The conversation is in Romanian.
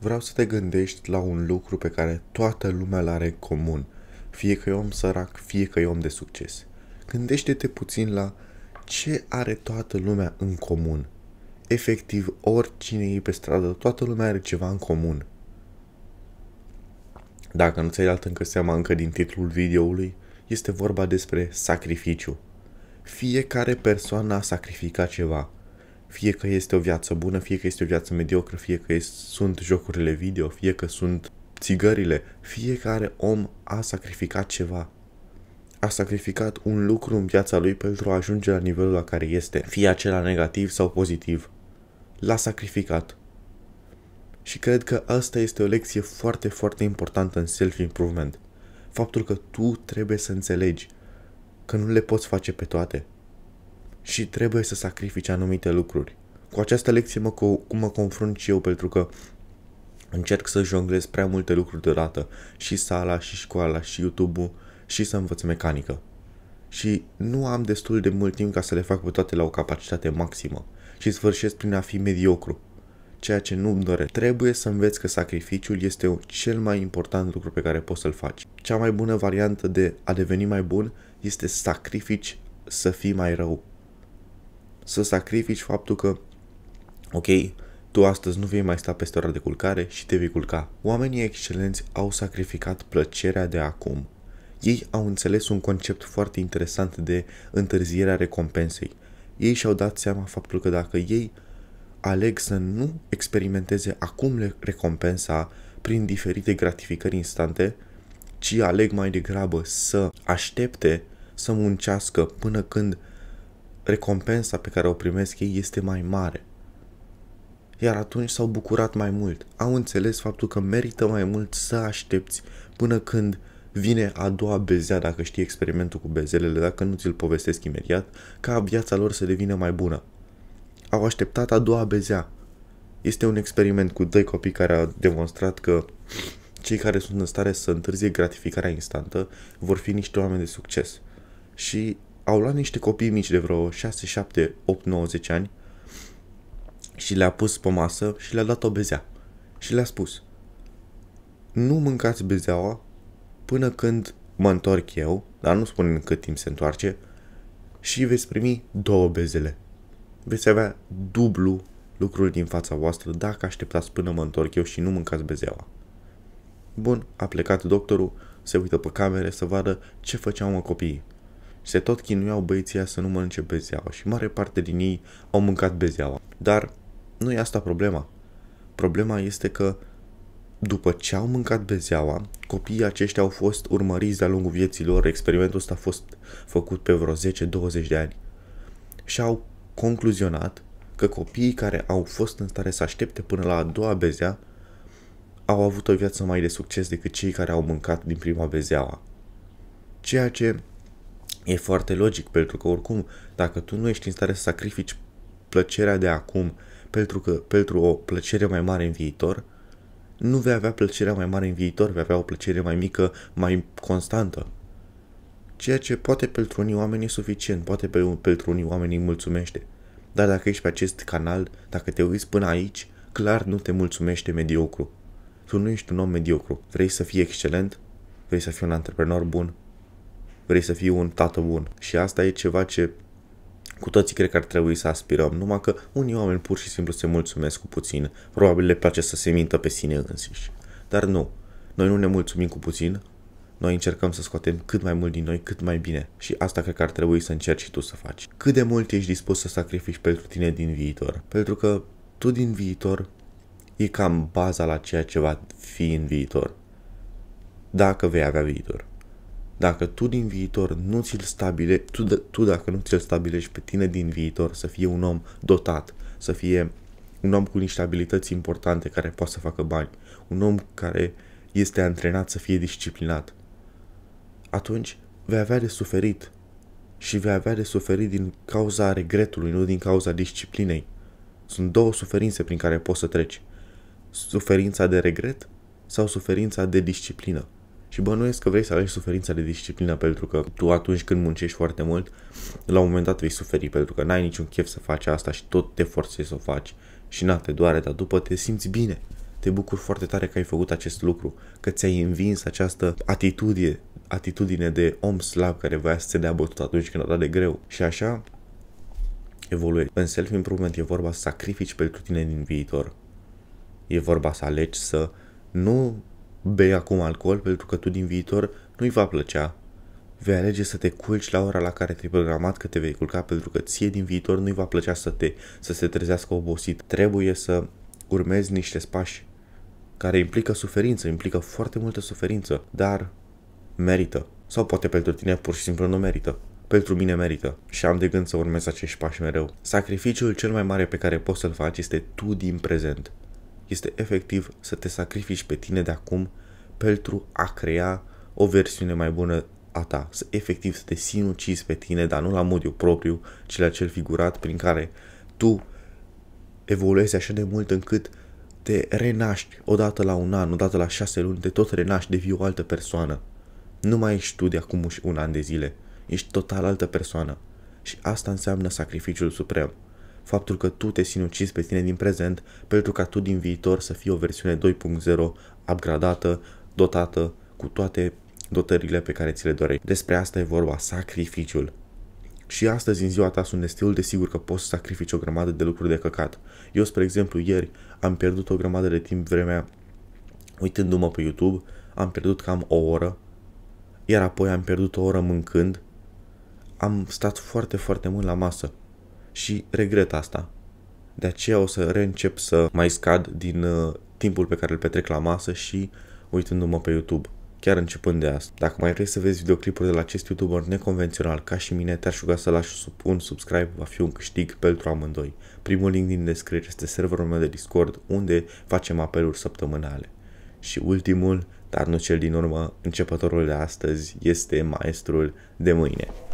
vreau să te gândești la un lucru pe care toată lumea l are în comun, fie că e om sărac, fie că e om de succes. Gândește-te puțin la ce are toată lumea în comun. Efectiv, oricine e pe stradă, toată lumea are ceva în comun. Dacă nu ți-ai dat încă seama încă din titlul videoului, este vorba despre sacrificiu. Fiecare persoană a sacrificat ceva – fie că este o viață bună, fie că este o viață mediocră, fie că sunt jocurile video, fie că sunt țigările, fiecare om a sacrificat ceva. A sacrificat un lucru în viața lui pentru a ajunge la nivelul la care este, fie acela negativ sau pozitiv. L-a sacrificat. Și cred că asta este o lecție foarte, foarte importantă în self-improvement. Faptul că tu trebuie să înțelegi că nu le poți face pe toate, și trebuie să sacrifici anumite lucruri. Cu această lecție mă, cu, mă confrunt și eu pentru că încerc să jonglez prea multe lucruri deodată. Și sala, și școala, și YouTube-ul, și să învăț mecanică. Și nu am destul de mult timp ca să le fac pe toate la o capacitate maximă și sfârșesc prin a fi mediocru, ceea ce nu-mi doresc. Trebuie să înveți că sacrificiul este cel mai important lucru pe care poți să-l faci. Cea mai bună variantă de a deveni mai bun este sacrifici să fii mai rău să sacrifici faptul că, ok, tu astăzi nu vei mai sta peste ora de culcare și te vei culca. Oamenii excelenți au sacrificat plăcerea de acum. Ei au înțeles un concept foarte interesant de întârzierea recompensei. Ei și-au dat seama faptul că dacă ei aleg să nu experimenteze acum recompensa prin diferite gratificări instante, ci aleg mai degrabă să aștepte să muncească până când recompensa pe care o primesc ei este mai mare. Iar atunci s-au bucurat mai mult, au înțeles faptul că merită mai mult să aștepți până când vine a doua bezea, dacă știi experimentul cu bezelele, dacă nu ți-l povestesc imediat, ca viața lor să devină mai bună. Au așteptat a doua bezea. Este un experiment cu doi copii care a demonstrat că cei care sunt în stare să întârzie gratificarea instantă vor fi niște oameni de succes. Și au luat niște copii mici de vreo 6, 7, 8, 9, 10 ani și le-a pus pe masă și le-a dat o bezea. Și le-a spus, nu mâncați bezeaua până când mă întorc eu, dar nu spun în cât timp se întoarce, și veți primi două bezele. Veți avea dublu lucrul din fața voastră dacă așteptați până mă întorc eu și nu mâncați bezeaua. Bun, a plecat doctorul, se uită pe camere să vadă ce făceau mă copiii. Se tot chinuiau băieții să nu mănânce bezeaua și mare parte din ei au mâncat bezeaua. Dar nu e asta problema. Problema este că după ce au mâncat bezeaua, copiii aceștia au fost urmăriți de-a lungul vieții lor. Experimentul ăsta a fost făcut pe vreo 10-20 de ani. Și au concluzionat că copiii care au fost în stare să aștepte până la a doua bezea au avut o viață mai de succes decât cei care au mâncat din prima bezeaua. Ceea ce E foarte logic, pentru că oricum, dacă tu nu ești în stare să sacrifici plăcerea de acum pentru, că, pentru o plăcere mai mare în viitor, nu vei avea plăcerea mai mare în viitor, vei avea o plăcere mai mică, mai constantă. Ceea ce poate pentru unii oameni e suficient, poate pentru unii oameni îi mulțumește. Dar dacă ești pe acest canal, dacă te uiți până aici, clar nu te mulțumește mediocru. Tu nu ești un om mediocru. Vrei să fii excelent? Vrei să fii un antreprenor bun? vrei să fii un tată bun. Și asta e ceva ce cu toții cred că ar trebui să aspirăm, numai că unii oameni pur și simplu se mulțumesc cu puțin, probabil le place să se mintă pe sine însiși. Dar nu, noi nu ne mulțumim cu puțin, noi încercăm să scoatem cât mai mult din noi, cât mai bine. Și asta cred că ar trebui să încerci și tu să faci. Cât de mult ești dispus să sacrifici pentru tine din viitor? Pentru că tu din viitor e cam baza la ceea ce va fi în viitor. Dacă vei avea viitor. Dacă tu din viitor nu ți-l stabile, tu, tu dacă nu ți-l stabilești pe tine din viitor să fie un om dotat, să fie un om cu niște abilități importante care poate să facă bani, un om care este antrenat să fie disciplinat, atunci vei avea de suferit și vei avea de suferit din cauza regretului, nu din cauza disciplinei. Sunt două suferințe prin care poți să treci. Suferința de regret sau suferința de disciplină și bănuiesc că vrei să alegi suferința de disciplină pentru că tu atunci când muncești foarte mult, la un moment dat vei suferi pentru că n-ai niciun chef să faci asta și tot te forțezi să o faci și na, te doare, dar după te simți bine. Te bucuri foarte tare că ai făcut acest lucru, că ți-ai învins această atitudine, atitudine de om slab care voia să se dea bătut atunci când dat de greu. Și așa evoluezi. În self-improvement e vorba să sacrifici pentru tine din viitor. E vorba să alegi să nu Bei acum alcool pentru că tu din viitor nu-i va plăcea. Vei alege să te culci la ora la care te-ai programat că te vei culca pentru că ție din viitor nu-i va plăcea să te să se trezească obosit. Trebuie să urmezi niște spași, care implică suferință, implică foarte multă suferință, dar merită. Sau poate pentru tine pur și simplu nu merită. Pentru mine merită și am de gând să urmez acești pași mereu. Sacrificiul cel mai mare pe care poți să-l faci este tu din prezent este efectiv să te sacrifici pe tine de acum pentru a crea o versiune mai bună a ta, să efectiv să te sinucizi pe tine, dar nu la modul propriu, ci la cel figurat prin care tu evoluezi așa de mult încât te renaști odată la un an, odată la șase luni, te tot renaști, devii o altă persoană. Nu mai ești tu de acum un an de zile, ești total altă persoană. Și asta înseamnă sacrificiul suprem faptul că tu te sinucizi pe tine din prezent pentru ca tu din viitor să fii o versiune 2.0 upgradată, dotată cu toate dotările pe care ți le dorești. Despre asta e vorba, sacrificiul. Și astăzi, în ziua ta, sunt destul de sigur că poți să sacrifici o grămadă de lucruri de căcat. Eu, spre exemplu, ieri am pierdut o grămadă de timp vremea uitându-mă pe YouTube, am pierdut cam o oră, iar apoi am pierdut o oră mâncând, am stat foarte, foarte mult la masă și regret asta. De aceea o să reîncep să mai scad din uh, timpul pe care îl petrec la masă și uitându-mă pe YouTube. Chiar începând de asta. Dacă mai vrei să vezi videoclipuri de la acest YouTuber neconvențional ca și mine, te-aș ruga să lași un subscribe, va fi un câștig pentru amândoi. Primul link din descriere este serverul meu de Discord, unde facem apeluri săptămânale. Și ultimul, dar nu cel din urmă, începătorul de astăzi este maestrul de mâine.